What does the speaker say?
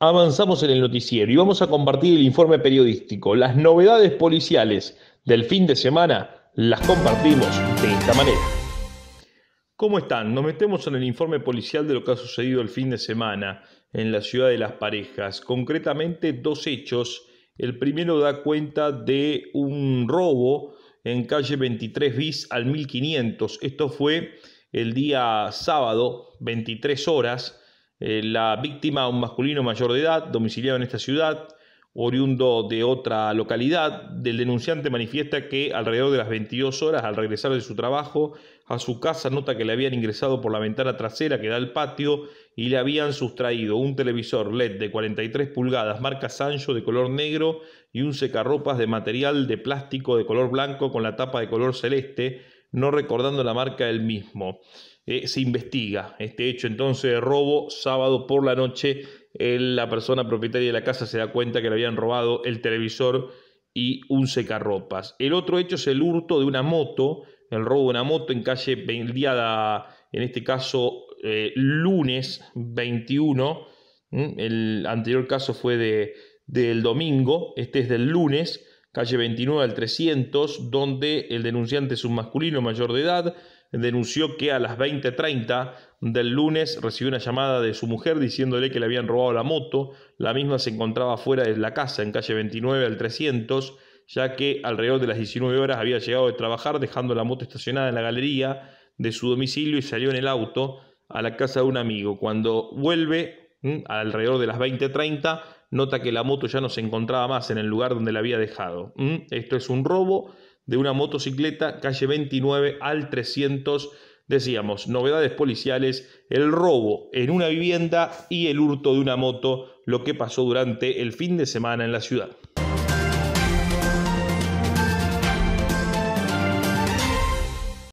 Avanzamos en el noticiero y vamos a compartir el informe periodístico. Las novedades policiales del fin de semana las compartimos de esta manera. ¿Cómo están? Nos metemos en el informe policial de lo que ha sucedido el fin de semana en la ciudad de Las Parejas. Concretamente dos hechos. El primero da cuenta de un robo en calle 23 bis al 1500. Esto fue el día sábado, 23 horas eh, la víctima, un masculino mayor de edad, domiciliado en esta ciudad, oriundo de otra localidad, del denunciante manifiesta que alrededor de las 22 horas, al regresar de su trabajo a su casa, nota que le habían ingresado por la ventana trasera que da al patio y le habían sustraído un televisor LED de 43 pulgadas, marca Sancho de color negro y un secarropas de material de plástico de color blanco con la tapa de color celeste, no recordando la marca del mismo. Eh, se investiga este hecho entonces de robo sábado por la noche. la persona propietaria de la casa se da cuenta que le habían robado el televisor y un secarropas. El otro hecho es el hurto de una moto, el robo de una moto en calle Vendiada, en este caso eh, lunes 21. El anterior caso fue del domingo, este es del lunes calle 29 al 300, donde el denunciante es un masculino mayor de edad, denunció que a las 20.30 del lunes recibió una llamada de su mujer diciéndole que le habían robado la moto, la misma se encontraba fuera de la casa en calle 29 al 300, ya que alrededor de las 19 horas había llegado de trabajar dejando la moto estacionada en la galería de su domicilio y salió en el auto a la casa de un amigo. Cuando vuelve alrededor de las 20:30, nota que la moto ya no se encontraba más en el lugar donde la había dejado. Esto es un robo de una motocicleta, calle 29 al 300. Decíamos, novedades policiales, el robo en una vivienda y el hurto de una moto, lo que pasó durante el fin de semana en la ciudad.